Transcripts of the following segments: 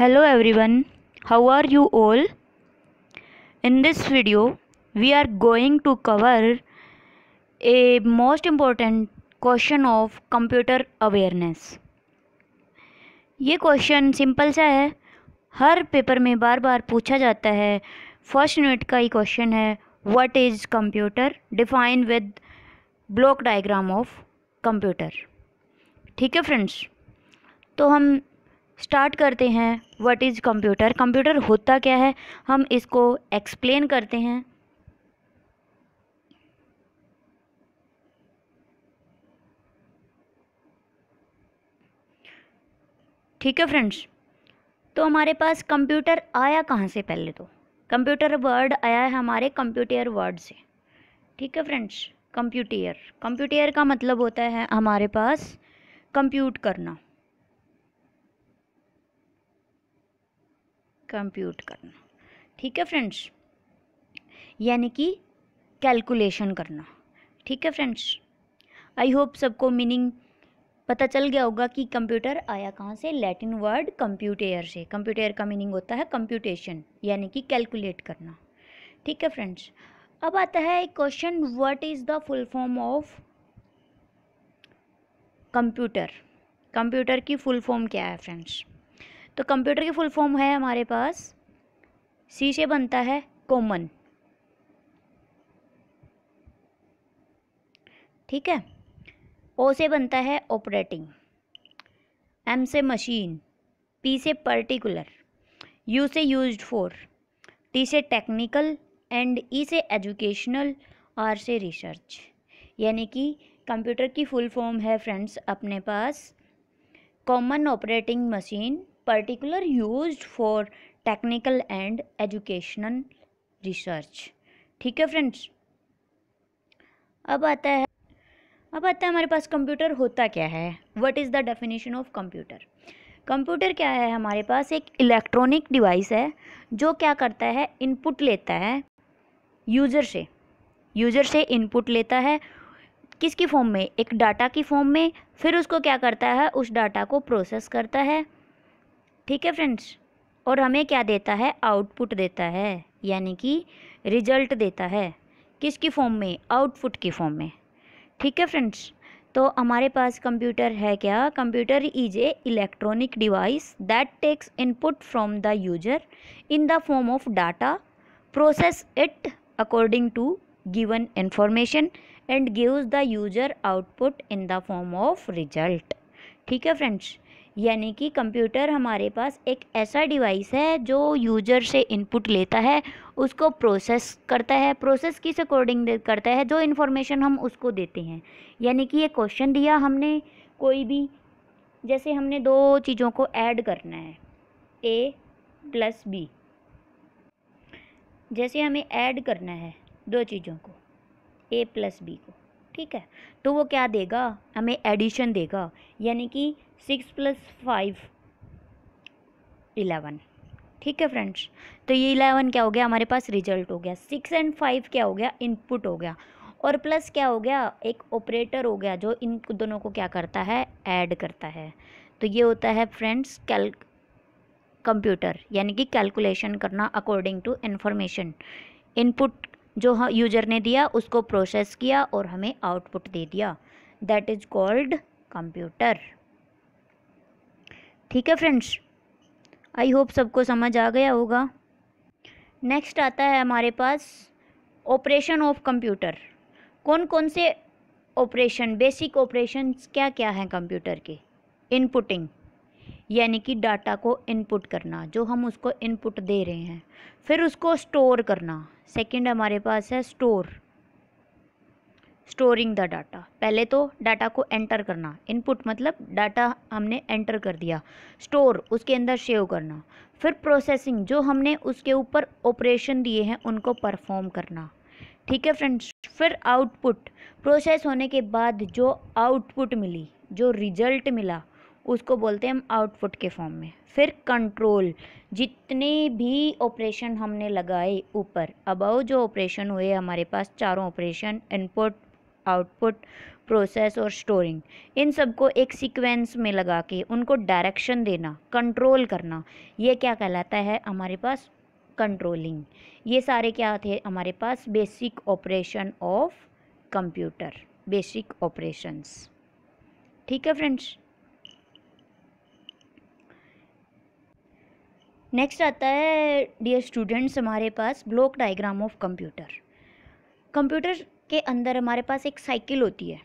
hello everyone how are you all in this video we are going to cover a most important question of computer awareness ये question simple सा है हर paper में बार बार पूछा जाता है first unit का ही क्वेश्चन है what is computer define with block diagram of computer ठीक है फ्रेंड्स तो हम स्टार्ट करते हैं व्हाट इज़ कंप्यूटर कंप्यूटर होता क्या है हम इसको एक्सप्लेन करते हैं ठीक है फ्रेंड्स तो हमारे पास कंप्यूटर आया कहाँ से पहले तो कंप्यूटर वर्ड आया है हमारे कंप्यूटर वर्ड से ठीक है फ्रेंड्स कंप्यूटर कंप्यूटर का मतलब होता है हमारे पास कंप्यूट करना कंप्यूट करना ठीक है फ्रेंड्स यानी कि कैलकुलेशन करना ठीक है फ्रेंड्स आई होप सबको मीनिंग पता चल गया होगा कि कंप्यूटर आया कहाँ से लैटिन वर्ड कंप्यूटेयर से कंप्यूटेयर का मीनिंग होता है कंप्यूटेशन यानी कि कैलकुलेट करना ठीक है फ्रेंड्स अब आता है एक question what is the full form of computer computer की फुल फॉर्म क्या है फ्रेंड्स तो कंप्यूटर की फुल फॉर्म है हमारे पास सी से बनता है कॉमन ठीक है ओ से बनता है ऑपरेटिंग एम से मशीन पी से पर्टिकुलर यू से यूज्ड फॉर टी से टेक्निकल एंड ई से एजुकेशनल आर से रिसर्च यानी कि कंप्यूटर की फुल फॉर्म है फ्रेंड्स अपने पास common operating machine particular use for technical and educational research ठीक है फ्रेंड्स अब आता है अब आता है हमारे पास कंप्यूटर होता क्या है what is the definition of computer computer क्या है हमारे पास एक इलेक्ट्रॉनिक डिवाइस है जो क्या करता है इनपुट लेता है यूज़र से यूज़र से इनपुट लेता है किसकी फॉर्म में एक डाटा की फॉर्म में फिर उसको क्या करता है उस डाटा को प्रोसेस करता है ठीक है फ्रेंड्स और हमें क्या देता है आउटपुट देता है यानी कि रिजल्ट देता है किसकी फॉर्म में आउटपुट की फॉर्म में ठीक है फ्रेंड्स तो हमारे पास कंप्यूटर है क्या computer is a electronic device that takes input from the user in the form of data process it according to given information and gives the user output in the form of result ठीक है friends यानी कि computer हमारे पास एक ऐसा device है जो user से इनपुट लेता है उसको प्रोसेस करता है प्रोसेस किस अकॉर्डिंग करता है जो इन्फॉर्मेशन हम उसको देते हैं यानी कि ये क्वेश्चन दिया हमने कोई भी जैसे हमने दो चीज़ों को ऐड करना है ए प्लस बी जैसे हमें ऐड करना है दो चीज़ों को ए प्लस बी को ठीक है तो वो क्या देगा हमें एडिशन देगा यानी कि सिक्स प्लस फाइव इलेवन ठीक है फ्रेंड्स तो ये इलेवन क्या हो गया हमारे पास रिजल्ट हो गया सिक्स एंड फाइव क्या हो गया इनपुट हो गया और प्लस क्या हो गया एक ऑपरेटर हो गया जो इन दोनों को क्या करता है ऐड करता है तो ये होता है फ्रेंड्स कैल कंप्यूटर यानी कि कैलकुलेशन करना अकॉर्डिंग टू इन्फॉर्मेशन इनपुट जो यूजर ने दिया उसको प्रोसेस किया और हमें आउटपुट दे दिया दैट इज़ कॉल्ड कंप्यूटर ठीक है फ्रेंड्स आई होप सबको समझ आ गया होगा नेक्स्ट आता है हमारे पास ऑपरेशन ऑफ कंप्यूटर कौन कौन से ऑपरेशन बेसिक ऑपरेशन क्या क्या हैं कंप्यूटर के इनपुटिंग यानी कि डाटा को इनपुट करना जो हम उसको इनपुट दे रहे हैं फिर उसको स्टोर करना सेकंड हमारे पास है स्टोर स्टोरिंग द डाटा पहले तो डाटा को एंटर करना इनपुट मतलब डाटा हमने एंटर कर दिया स्टोर उसके अंदर सेव करना फिर प्रोसेसिंग जो हमने उसके ऊपर ऑपरेशन दिए हैं उनको परफॉर्म करना ठीक है फ्रेंड्स फिर आउटपुट प्रोसेस होने के बाद जो आउटपुट मिली जो रिजल्ट मिला उसको बोलते हैं हम आउटपुट के फॉर्म में फिर कंट्रोल जितने भी ऑपरेशन हमने लगाए ऊपर अबव जो ऑपरेशन हुए हमारे पास चारों ऑपरेशन इनपुट आउटपुट प्रोसेस और स्टोरिंग इन सबको एक सीक्वेंस में लगा के उनको डायरेक्शन देना कंट्रोल करना ये क्या कहलाता है हमारे पास कंट्रोलिंग ये सारे क्या थे हमारे पास basic operation of computer basic operations ठीक है फ्रेंड्स नेक्स्ट आता है डियर स्टूडेंट्स हमारे पास block diagram of computer computer के अंदर हमारे पास एक साइकिल होती है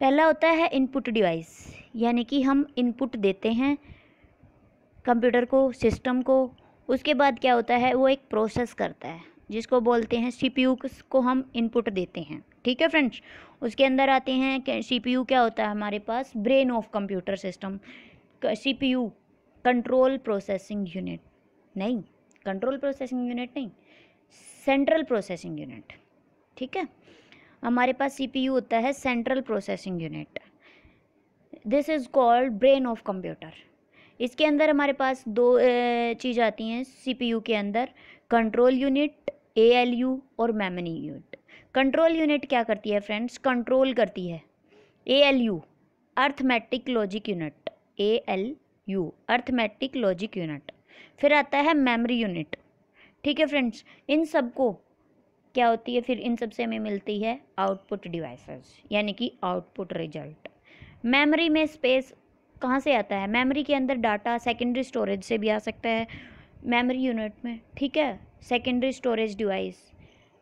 पहला होता है इनपुट डिवाइस यानी कि हम इनपुट देते हैं कंप्यूटर को सिस्टम को उसके बाद क्या होता है वो एक प्रोसेस करता है जिसको बोलते हैं सीपीयू को हम इनपुट देते हैं ठीक है फ्रेंड्स उसके अंदर आते हैं सीपीयू क्या होता है हमारे पास brain of computer system CPU control processing unit नहीं कंट्रोल प्रोसेसिंग यूनिट नहीं सेंट्रल प्रोसेसिंग यूनिट ठीक है हमारे पास सीपीयू होता है central processing unit this is called brain of computer इसके अंदर हमारे पास दो चीज़ आती हैं सीपीयू के अंदर कंट्रोल यूनिट एएलयू और मेमोरी यूनिट कंट्रोल यूनिट क्या करती है फ्रेंड्स कंट्रोल करती है ALU arithmetic logic unit A L U arithmetic logic unit फिर आता है मेमोरी यूनिट ठीक है फ्रेंड्स इन सबको क्या होती है फिर इन सबसे हमें मिलती है आउटपुट डिवाइसेस यानी कि आउटपुट रिजल्ट मेमोरी में स्पेस कहाँ से आता है मेमोरी के अंदर डाटा सेकेंडरी स्टोरेज से भी आ सकता है मेमोरी यूनिट में ठीक है सेकेंडरी स्टोरेज डिवाइस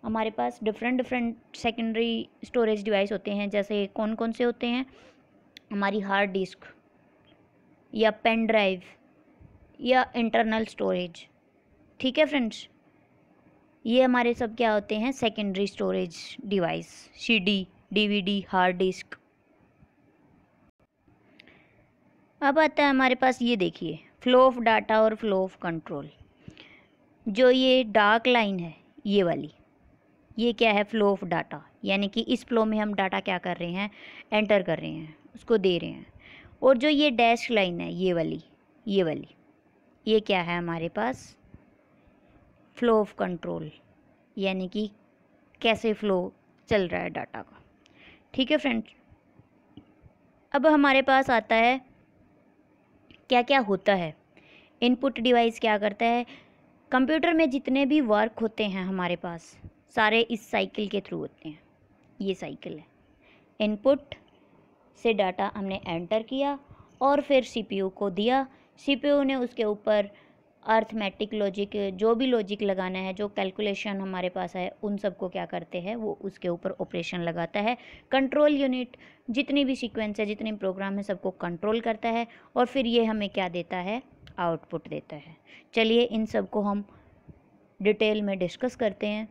हमारे पास different different secondary storage device होते हैं जैसे कौन कौन से होते हैं हमारी हार्ड डिस्क या पेन ड्राइव या इंटरनल स्टोरेज ठीक है फ्रेंड्स ये हमारे सब क्या होते हैं secondary storage device CD, DVD, hard disk अब आता है हमारे पास ये देखिए फ्लो ऑफ डाटा और फ्लो ऑफ कंट्रोल जो ये डार्क लाइन है ये वाली ये क्या है फ्लो ऑफ डाटा यानी कि इस फ्लो में हम डाटा क्या कर रहे हैं एंटर कर रहे हैं उसको दे रहे हैं और जो ये डैश लाइन है ये वाली ये वाली ये क्या है हमारे पास फ्लो ऑफ कंट्रोल यानी कि कैसे फ्लो चल रहा है डाटा का ठीक है फ्रेंड्स अब हमारे पास आता है क्या क्या होता है इनपुट डिवाइस क्या करता है कंप्यूटर में जितने भी वर्क होते हैं हमारे पास सारे इस साइकिल के थ्रू होते हैं ये साइकिल है इनपुट से डाटा हमने एंटर किया और फिर सीपीयू को दिया सीपीयू ने उसके ऊपर अर्थमेटिक लॉजिक जो भी लॉजिक लगाना है जो कैलकुलेशन हमारे पास है उन सबको क्या करते हैं वो उसके ऊपर ऑपरेशन लगाता है कंट्रोल यूनिट जितनी भी सीक्वेंस है जितने प्रोग्राम है सबको कंट्रोल करता है और फिर ये हमें क्या देता है आउटपुट देता है चलिए इन सबको हम डिटेल में डिस्कस करते हैं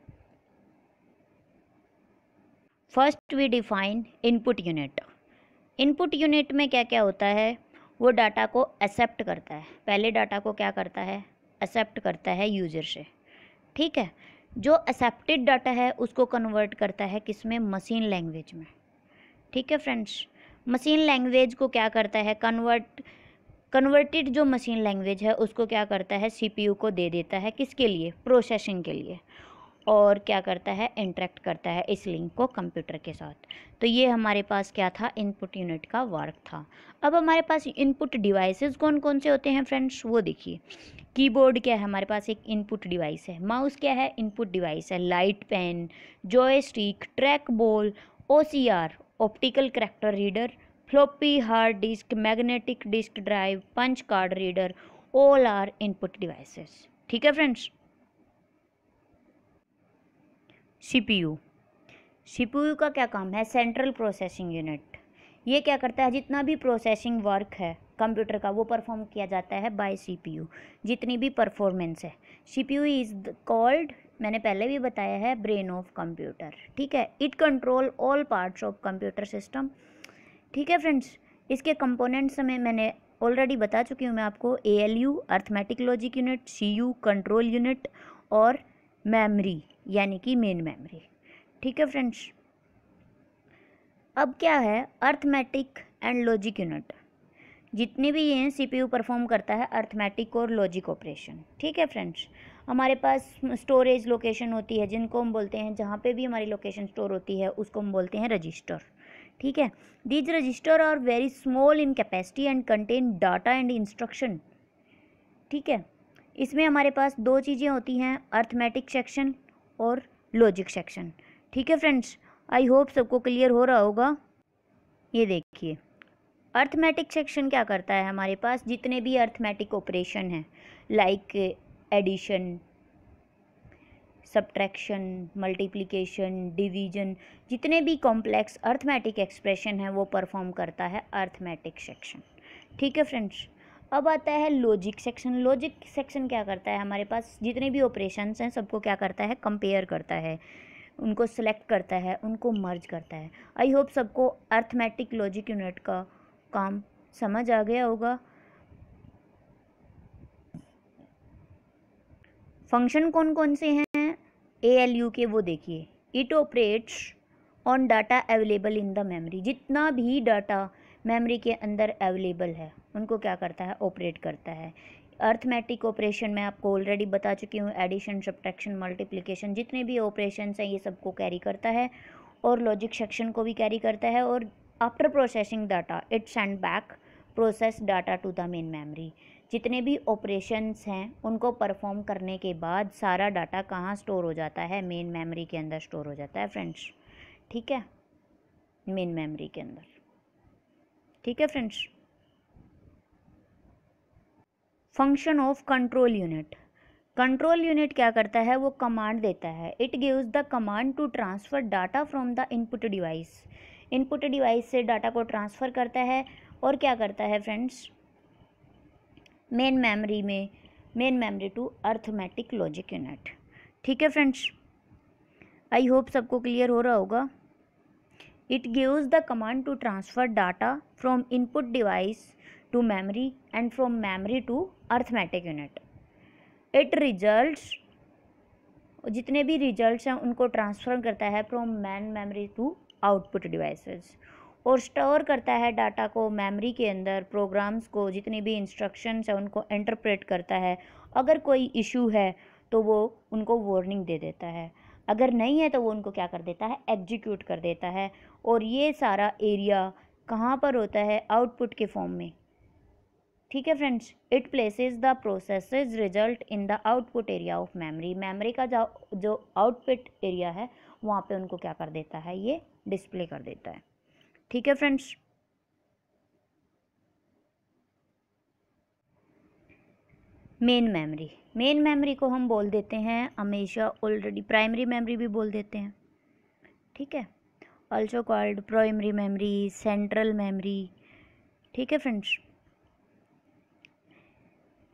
first we define input unit input unit में क्या क्या होता है वो डाटा को एक्सेप्ट करता है पहले डाटा को क्या करता है एक्सेप्ट करता है यूजर से ठीक है जो एक्सेप्टेड डाटा है उसको कन्वर्ट करता है किस में मशीन लैंग्वेज में ठीक है फ्रेंड्स मशीन लैंग्वेज को क्या करता है कन्वर्ट कन्वर्टेड जो मशीन लैंग्वेज है उसको क्या करता है सीपीयू को दे देता है किसके लिए प्रोसेसिंग के लिए और क्या करता है इंटरेक्ट करता है इस लिंक को कंप्यूटर के साथ तो ये हमारे पास क्या था इनपुट यूनिट का वर्क था अब हमारे पास इनपुट डिवाइसेस कौन कौन से होते हैं फ्रेंड्स वो देखिए कीबोर्ड क्या है हमारे पास एक इनपुट डिवाइस है माउस क्या है इनपुट डिवाइस है light pen stick track ball O optical character reader floppy hard disk magnetic disk drive punch card reader all are input devices ठीक है फ्रेंड्स सीपीयू सीपीयू का क्या काम है सेंट्रल प्रोसेसिंग यूनिट ये क्या करता है जितना भी प्रोसेसिंग वर्क है कंप्यूटर का वो परफॉर्म किया जाता है बाय सीपीयू जितनी भी परफॉर्मेंस है सीपीयू इज़ कॉल्ड मैंने पहले भी बताया है ब्रेन ऑफ कंप्यूटर ठीक है it control all parts of computer system ठीक है फ्रेंड्स इसके कंपोनेंट्स में मैंने ऑलरेडी बता चुकी हूँ मैं आपको A L U arithmetic logic unit C U control unit और मेमरी यानी कि मेन मेमोरी ठीक है फ्रेंड्स अब क्या है अर्थमेटिक एंड लॉजिक यूनिट जितने भी ये हैं सीपीयू परफॉर्म करता है अर्थमेटिक और लॉजिक ऑपरेशन ठीक है फ्रेंड्स हमारे पास स्टोरेज लोकेशन होती है जिनको हम बोलते हैं जहाँ पे भी हमारी लोकेशन स्टोर होती है उसको हम बोलते हैं रजिस्टर ठीक है these register are very small in capacity and contain data and instruction ठीक है इसमें हमारे पास दो चीज़ें होती हैं अर्थमेटिक सेक्शन और लॉजिक सेक्शन ठीक है फ्रेंड्स आई होप सबको क्लियर हो रहा होगा ये देखिए अर्थमेटिक सेक्शन क्या करता है हमारे पास जितने भी अर्थमेटिक ऑपरेशन हैं like addition subtraction multiplication division जितने भी कॉम्प्लेक्स अर्थमेटिक एक्सप्रेशन हैं वो परफॉर्म करता है अर्थमेटिक सेक्शन ठीक है फ्रेंड्स अब आता है लॉजिक सेक्शन लॉजिक सेक्शन क्या करता है हमारे पास जितने भी ऑपरेशंस हैं सबको क्या करता है कंपेयर करता है उनको सेलेक्ट करता है उनको मर्ज करता है आई होप सबको अर्थमेटिक लॉजिक यूनिट का काम समझ आ गया होगा फंक्शन कौन कौन से हैं ए एल यू के वो देखिए it operates on data available in the memory जितना भी डाटा मेमोरी के अंदर अवेलेबल है उनको क्या करता है ऑपरेट करता है अर्थमेटिक ऑपरेशन मैं आपको ऑलरेडी बता चुकी हूँ एडिशन सब्ट्रैक्शन मल्टीप्लिकेशन जितने भी ऑपरेशन हैं ये सबको कैरी करता है और लॉजिक सेक्शन को भी कैरी करता है और after processing data it send back process data to the main memory जितने भी ऑपरेशंस हैं उनको परफॉर्म करने के बाद सारा डाटा कहाँ स्टोर हो जाता है मेन मेमोरी के अंदर स्टोर हो जाता है फ्रेंड्स ठीक है मेन मेमोरी के अंदर ठीक है friends function of control unit control unit क्या करता है वो कमांड देता है it gives the command to transfer data from the input device input device से डाटा को ट्रांसफ़र करता है और क्या करता है फ्रेंड्स मेन मेमोरी में main memory to arithmetic logic unit ठीक है फ्रेंड्स आई होप सबको क्लियर हो रहा होगा It gives the command to transfer data from input device to memory and from memory to arithmetic unit. It results जितने भी results हैं उनको ट्रांसफ़र करता है from main memory to output devices और स्टोर करता है डाटा को मेमोरी के अंदर प्रोग्राम्स को जितने भी इंस्ट्रक्शंस हैं उनको इंटरप्रेट करता है अगर कोई इशू है तो वो उनको वार्निंग दे देता है अगर नहीं है तो वो उनको क्या कर देता है एग्जीक्यूट कर देता है और ये सारा एरिया कहाँ पर होता है आउटपुट के फॉर्म में ठीक है friends it places the process result in the output area of memory memory का जो जो आउटपुट एरिया है वहाँ पे उनको क्या कर देता है ये डिस्प्ले कर देता है ठीक है friends main memory main memory को हम बोल देते हैं हमेशा ऑलरेडी प्राइमरी मेमोरी भी बोल देते हैं ठीक है also called primary memory central memory ठीक है friends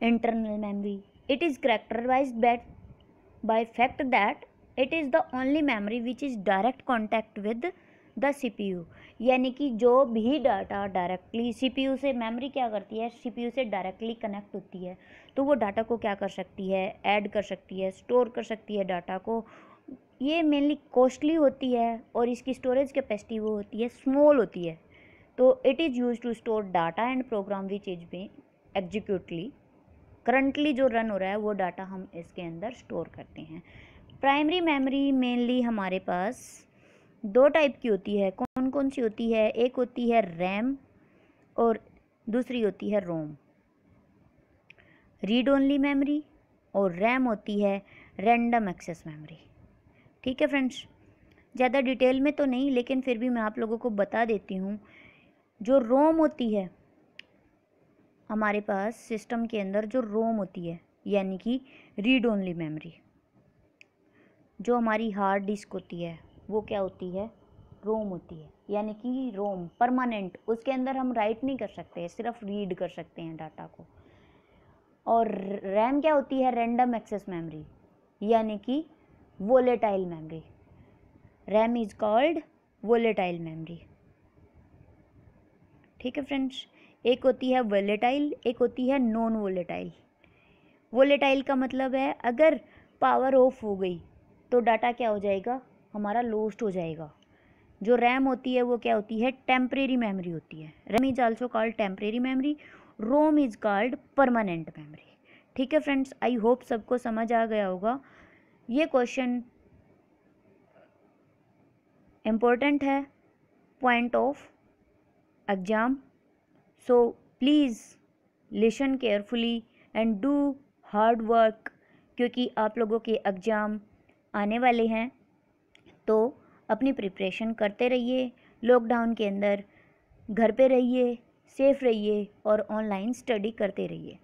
internal memory it is characterized but by fact that it is the only memory which is direct contact with the cpu यानी कि जो भी डाटा डायरेक्टली सीपीयू से memory क्या करती है सीपीयू से डायरेक्टली कनेक्ट होती है तो वो डाटा को क्या कर सकती है ऐड कर सकती है स्टोर कर सकती है डाटा को ये मेनली कॉस्टली होती है और इसकी स्टोरेज कैपेसिटी वो होती है स्मॉल होती है तो it is use to store data and program which is be executed currently जो रन हो रहा है वो डाटा हम इसके अंदर स्टोर करते हैं प्राइमरी मेमोरी मेनली हमारे पास दो टाइप की होती है कौन कौन सी होती है एक होती है रैम और दूसरी होती है रोम रीड ओनली मेमोरी और रैम होती है रैंडम एक्सेस मेमोरी ठीक है फ्रेंड्स ज़्यादा डिटेल में तो नहीं लेकिन फिर भी मैं आप लोगों को बता देती हूँ जो रोम होती है हमारे पास सिस्टम के अंदर जो रोम होती है यानी कि रीड ओनली मेमोरी जो हमारी हार्ड डिस्क होती है वो क्या होती है रोम होती है यानी कि रोम परमानेंट उसके अंदर हम राइट नहीं कर सकते सिर्फ रीड कर सकते हैं डाटा को और रैम क्या होती है रैंडम एक्सेस मेमोरी यानी कि volatile memory RAM is called volatile memory ठीक है फ्रेंड्स एक होती है वोलेटाइल एक होती है नॉन वोलेटाइल वोलेटाइल का मतलब है अगर पावर ऑफ हो गई तो डाटा क्या हो जाएगा हमारा लोस्ट हो जाएगा जो रैम होती है वो क्या होती है टेम्परेरी मेमोरी होती है RAM is also called temporary memory ROM is called permanent memory ठीक है फ्रेंड्स आई होप सबको समझ आ गया होगा ये क्वेश्चन इम्पोर्टेंट है point of exam so please listen carefully and do hard work क्योंकि आप लोगों के एग्ज़ाम आने वाले हैं तो अपनी प्रिपरेशन करते रहिए लॉकडाउन के अंदर घर पे रहिए सेफ़ रहिए और ऑनलाइन स्टडी करते रहिए